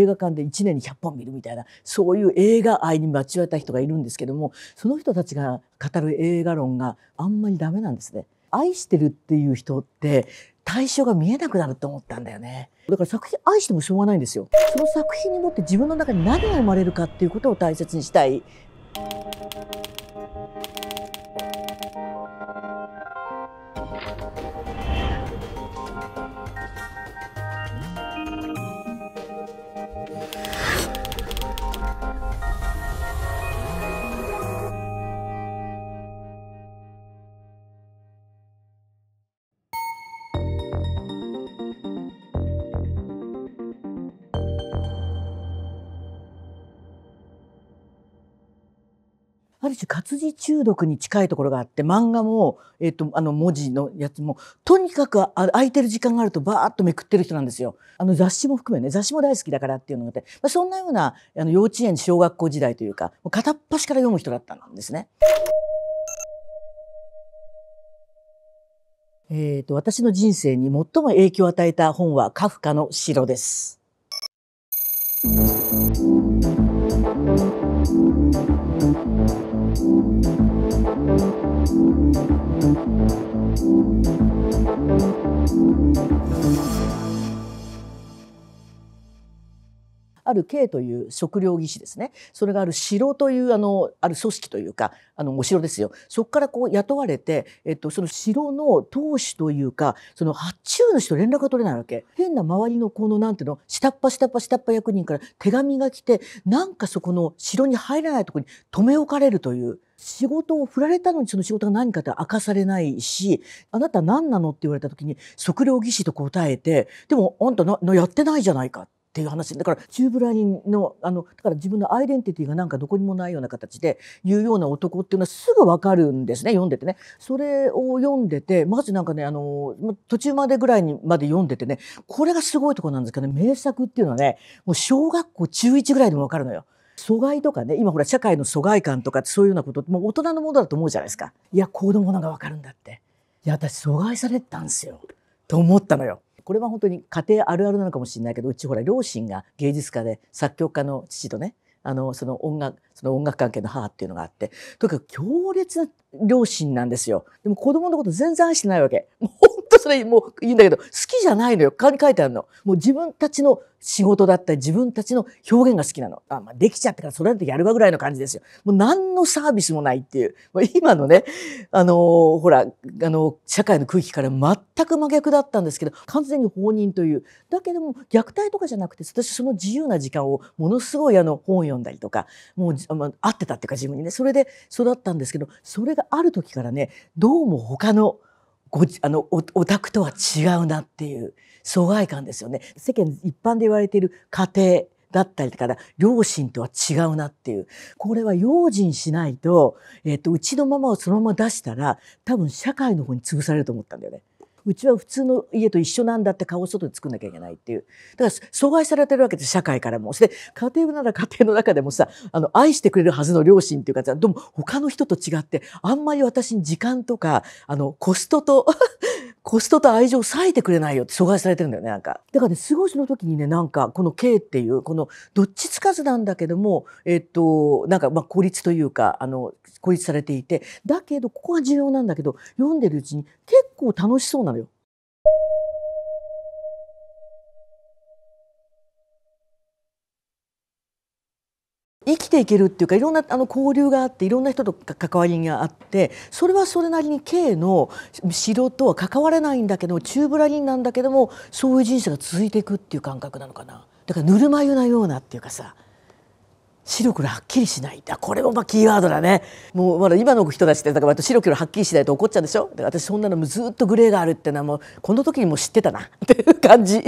映画館で1年に100本見るみたいなそういう映画愛に待ちわた人がいるんですけどもその人たちが語る映画論があんまりダメなんですね。愛してるっていう人って対象が見えなくなると思ったんだよね。だから作品愛してもしょうがないんですよ。その作品によって自分の中に何が生まれるかっていうことを大切にしたい。ある種活字中毒に近いところがあって漫画も、えーと、あの文字のやつもとにかく空いてる時間があるとバーッとめくってる人なんですよあの雑誌も含めね雑誌も大好きだからっていうのがあって、まあ、そんなようなあの幼稚園小学校時代というか片っ端から読む人だったんですね。えーと私の人生に最も影響を与えた本はカフカの城です。ある K という食料技師ですねそれがある城というあのある組織というかあのお城ですよそこからこう雇われて、えっと、その城の当主というかその発注主と連絡が取れないわけ変な周りのこのなんていうの下っ端下っ端下っ端役人から手紙が来てなんかそこの城に入らないとこに留め置かれるという仕事を振られたのにその仕事が何かって明かされないし、あなた何なのって言われた時に測量技師と答えて、でもあんたのやってないじゃないか。っていう話だからチューブラインのあのだから自分のアイデンティティがなんかどこにもないような形で言うような男っていうのはすぐ分かるんですね読んでてねそれを読んでてまずなんかねあの途中までぐらいにまで読んでてねこれがすごいとこなんですけどね名作っていうのはねもう小学校中1ぐらいでも分かるのよ。阻害とかね今ほら社会の疎外感とかそういうようなこともう大人のものだと思うじゃないですかいや子供のが分かるんだっていや私阻害されてたんですよと思ったのよこれは本当に家庭あるあるなのかもしれないけどうちほら両親が芸術家で作曲家の父とねあのその音楽その音楽関係の母っていうのがあってとにかく強烈な両親なんですよでも子供のこと全然愛してないわけもうとそれもういうんだけど、好きじゃないのよ。顔に書いてあるの。もう自分たちの仕事だったり、自分たちの表現が好きなの。あ、まあ、できちゃったからそれだとやるわぐらいの感じですよ。もう何のサービスもないっていう。まあ、今のね、あのー、ほら、あの、社会の空気から全く真逆だったんですけど、完全に放任という。だけども、虐待とかじゃなくて、私その自由な時間をものすごいあの、本を読んだりとか、もう、あまあ、合ってたっていうか自分にね、それで育ったんですけど、それがある時からね、どうも他の、ごあのオタクとは違うなっていう疎外感ですよね世間一般で言われている家庭だったりだから両親とは違うなっていうこれは用心しないと,、えっとうちのままをそのまま出したら多分社会の方に潰されると思ったんだよね。うちは普通の家と一緒なんだって顔を外で作んなきゃいけないっていうだから阻害されてるわけです社会からもそ家庭なら家庭の中でもさあの愛してくれるはずの両親っていうかさでも他の人と違ってあんまり私に時間とかあのコストとコストと愛情を割いてくれないよって阻害されてるんだよね、なんか。だからね、過ごしの時にね、なんか、この K っていう、この、どっちつかずなんだけども、えっと、なんか、まあ、孤立というか、あの、孤立されていて、だけど、ここが重要なんだけど、読んでるうちに結構楽しそうなのよ。生きていけるっていうかいろんなあの交流があっていろんな人と関わりがあってそれはそれなりに K の城とは関われないんだけど中ぶらりんなんだけどもそういう人生が続いていくっていう感覚なのかなだからぬるま湯なようなっていうかさ白黒はっきりしないこれもまあキーワードだねもうまだ今の人たちってだから白黒はっきりしないと怒っちゃうでしょだから私そんなのずっとグレーがあるってのはもうこの時にも知ってたなっていう感じ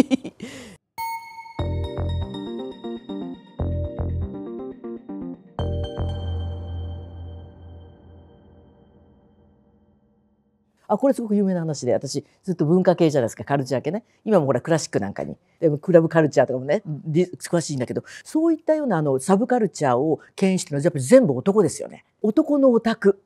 あこれすごく有名な話で私ずっと文化系じゃないですかカルチャー系ね今もほらクラシックなんかにでもクラブカルチャーとかもね詳しいんだけどそういったようなあのサブカルチャーを牽引してるのはやっぱり全部男ですよね男のオタク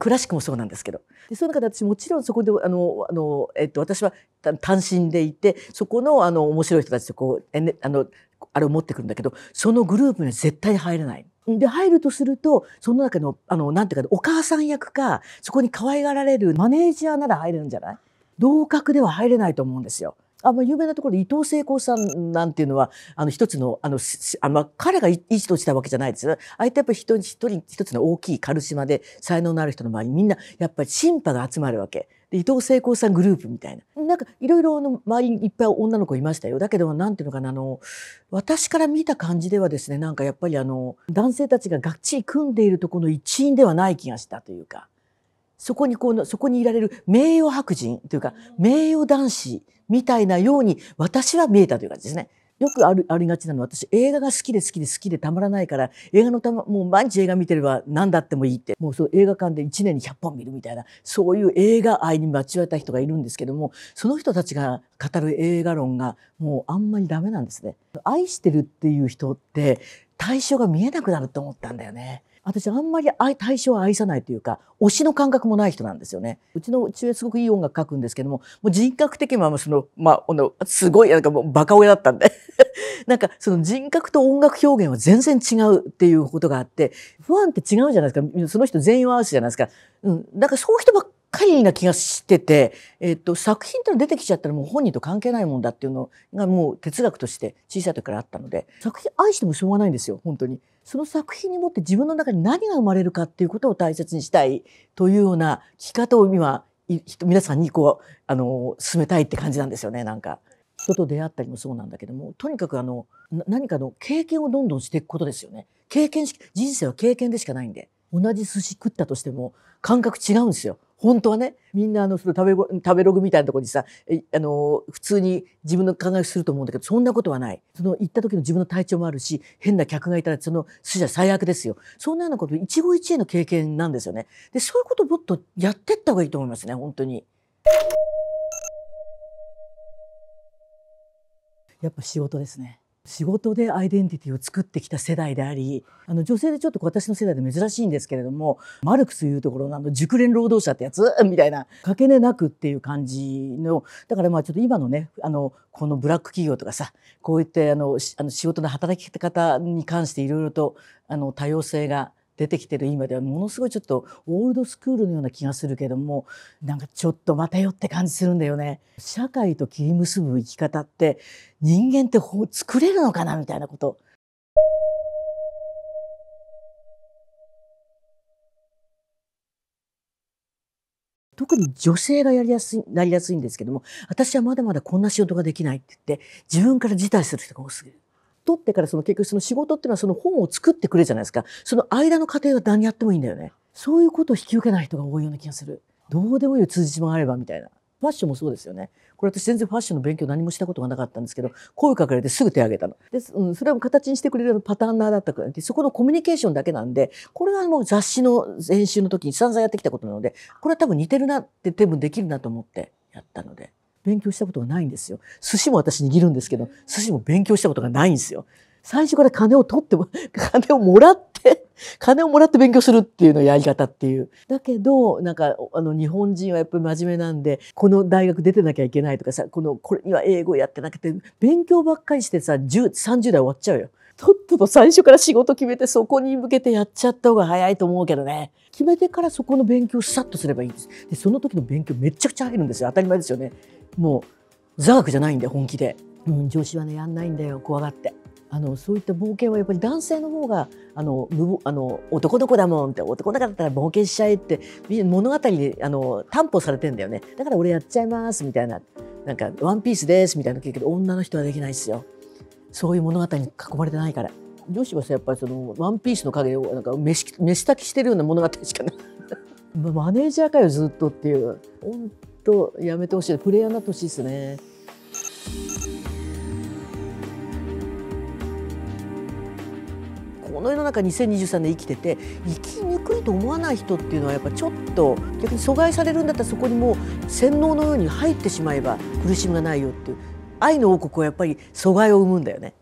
クラシックもそうなんですけどでその中で私もちろんそこであのあの、えっと、私は単身でいてそこのあの面白い人たちとこうえ、ね、あのあれを持ってくるんだけどそのグループには絶対入れない。で入るとするとその中のあのなんていうかお母さん役かそこに可愛がられるマネージャーなら入れるんじゃない同格では入れないと思うんですよ。あまあ、有名なところで伊藤聖子さんなんていうのはあの一つのあのあ、まあ、彼が一いしたわけじゃないですよあってやっぱり一人一人一つの大きい軽島で才能のある人の周りにみんなやっぱり審判が集まるわけ。で伊藤聖子さんグループみたいななんかいろいろの周りにいっぱい女の子いましたよだけど何ていうのかなあの私から見た感じではですねなんかやっぱりあの男性たちががっちり組んでいるとこの一員ではない気がしたというかそこにこうそこにいられる名誉白人というか名誉男子みたいなように私は見えたという感じですね。よくあるありがちなのは私映画が好きで好きで好きでたまらないから映画のたまもう毎日映画見てれば何だってもいいってもうその映画館で1年に100本見るみたいなそういう映画愛に間違えた人がいるんですけどもその人たちが語る映画論がもうあんまりダメなんですね。愛してるっていう人って対象が見えなくなると思ったんだよね。私あんまり対象を愛さないというか推しの感覚もない人なんですよねうちの父親すごくいい音楽書くんですけどももう人格的にはその、まあ、すごいなんかもうバカ親だったんで なんかその人格と音楽表現は全然違うっていうことがあってファンって違うじゃないですかその人全員を合わせじゃないですか。うん、なんかそういう人ばっかりな気がしてて、えっと、作品っての出てきちゃったらもう本人と関係ないもんだっていうのがもう哲学として小さい時からあったので作品愛してもしょうがないんですよ本当に。その作品にもって自分の中に何が生まれるかっていうことを大切にしたいというような聞き方を今皆さんにこうあの進めたいって感じなんですよねなんか。人と出会ったりもそうなんだけどもとにかくあの何かの経験をどんどんしていくことですよね経験し人生は経験でしかないんで同じ寿司食ったとしても感覚違うんですよ本当はねみんなあのその食べ食べログみたいなところにさあの普通に自分の考えをすると思うんだけどそんなことはないその行った時の自分の体調もあるし変な客がいたらその筋は最悪ですよそんなようなこと一期一会の経験なんですよねでそういうこともっとやってった方がいいと思いますね本当に。やっぱ仕事ですね仕事でアイデンティティを作ってきた世代でありあの女性でちょっと私の世代で珍しいんですけれどもマルクスいうところのあの熟練労働者ってやつ みたいなかけねなくっていう感じのだからまあちょっと今のねあのこのブラック企業とかさこういったあのあの仕事の働き方に関していろいろとあの多様性が出てきてる今ではものすごいちょっとオールドスクールのような気がするけどもなんかちょっとまたよって感じするんだよね。社会と切り結ぶ生き方って人間って作れるのかなみたいなこと。特に女性がやりやすい、なりやすいんですけども、私はまだまだこんな仕事ができないって言って、自分から辞退する人が多すぎる。取ってからその結局その仕事っていうのはその本を作ってくれじゃないですか。その間の過程は何やってもいいんだよね。そういうことを引き受けない人が多いような気がする。どうでもいい通じ島があればみたいな。ファッションもそうですよね。これ私全然ファッションの勉強何もしたことがなかったんですけど、声をかけられてすぐ手挙げたの。で、うん、それは形にしてくれるパターンナーだったからそこのコミュニケーションだけなんで、これはもう雑誌の練習の時に散々やってきたことなので、これは多分似てるなって多分できるなと思ってやったので。勉強したことがないんですよ。寿司も私握るんですけど、寿司も勉強したことがないんですよ。最初から金を取っても、金をもらって、金をもらって勉強するっていうのやり方っていう。だけど、なんか、あの、日本人はやっぱり真面目なんで、この大学出てなきゃいけないとかさ、この、これには英語やってなくて、勉強ばっかりしてさ、10、30代終わっちゃうよ。とっとと最初から仕事決めてそこに向けてやっちゃった方が早いと思うけどね。決めてからそこの勉強をさっとすればいいんです。で、その時の勉強めちゃくちゃ入るんですよ。当たり前ですよね。もう座学じゃないんで本気で、うん、女子はねやんないんだよ怖がって。あのそういった冒険はやっぱり男性の方があの無あの男の子だもんって男だったら冒険しちゃえって物語であの担保されてんだよねだから俺やっちゃいますみたいななんか「ワンピースです」みたいなけど女の人はできないですよそういう物語に囲まれてないから女子はさやっぱりその「ワンピースの影をなんか飯飯炊きしてるような物語しかない マネージャーかよずっとっていう本とやめてほしいプレイヤーになってほしいですね。この世の中2023年生きてて生きにくいと思わない人っていうのはやっぱちょっと逆に阻害されるんだったらそこにもう洗脳のように入ってしまえば苦しみがないよっていう愛の王国はやっぱり阻害を生むんだよね。